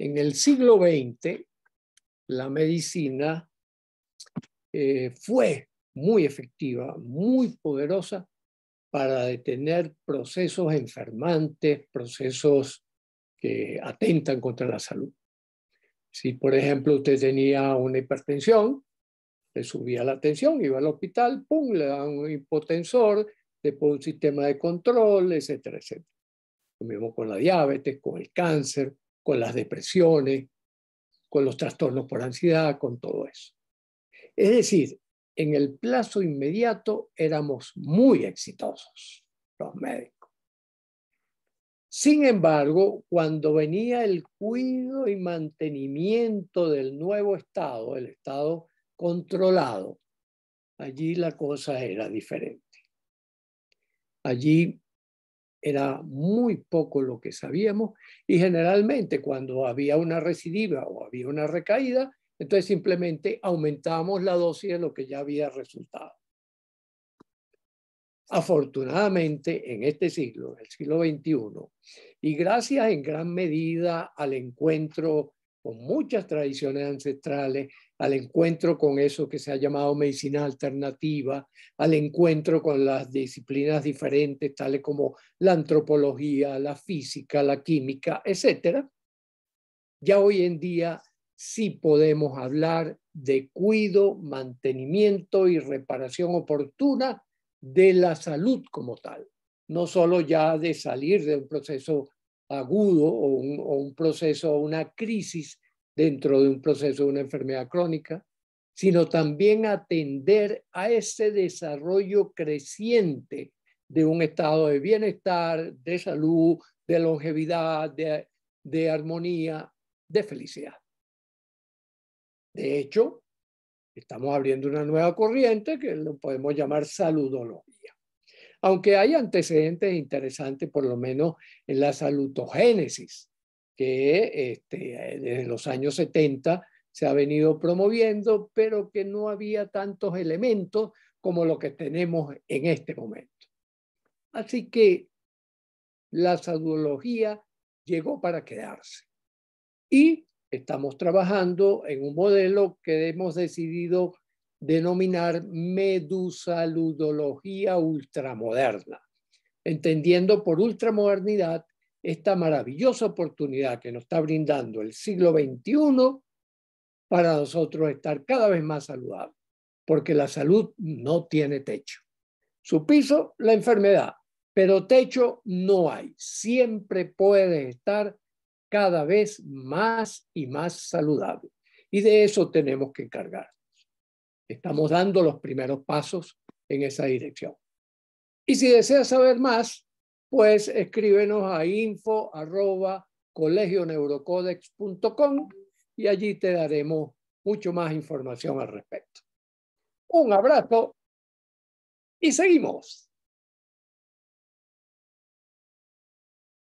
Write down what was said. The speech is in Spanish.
En el siglo XX, la medicina eh, fue muy efectiva, muy poderosa para detener procesos enfermantes, procesos que atentan contra la salud. Si, por ejemplo, usted tenía una hipertensión, le subía la tensión, iba al hospital, pum, le daban un hipotensor, después un sistema de control, etcétera, etcétera. Lo mismo con la diabetes, con el cáncer, con las depresiones, con los trastornos por ansiedad, con todo eso. Es decir, en el plazo inmediato éramos muy exitosos los médicos. Sin embargo, cuando venía el cuidado y mantenimiento del nuevo Estado, el Estado controlado, allí la cosa era diferente. Allí era muy poco lo que sabíamos y generalmente cuando había una recidiva o había una recaída, entonces simplemente aumentábamos la dosis de lo que ya había resultado. Afortunadamente, en este siglo, el siglo XXI, y gracias en gran medida al encuentro con muchas tradiciones ancestrales, al encuentro con eso que se ha llamado medicina alternativa, al encuentro con las disciplinas diferentes, tales como la antropología, la física, la química, etc. Ya hoy en día sí podemos hablar de cuido, mantenimiento y reparación oportuna de la salud como tal, no solo ya de salir de un proceso agudo o un, proceso o una crisis dentro de un proceso de una enfermedad crónica, sino también atender a ese desarrollo creciente de un estado de bienestar, de salud, de longevidad, de, armonía, de felicidad. De hecho, estamos abriendo una nueva corriente que lo podemos llamar saludología aunque hay antecedentes interesantes, por lo menos en la salutogénesis, que este, desde los años 70 se ha venido promoviendo, pero que no había tantos elementos como lo que tenemos en este momento. Así que la saludología llegó para quedarse. Y estamos trabajando en un modelo que hemos decidido denominar medusaludología ultramoderna, entendiendo por ultramodernidad esta maravillosa oportunidad que nos está brindando el siglo XXI para nosotros estar cada vez más saludables, porque la salud no tiene techo. Su piso, la enfermedad, pero techo no hay. Siempre puede estar cada vez más y más saludable Y de eso tenemos que encargar. Estamos dando los primeros pasos en esa dirección. Y si deseas saber más, pues escríbenos a info y allí te daremos mucho más información al respecto. Un abrazo y seguimos.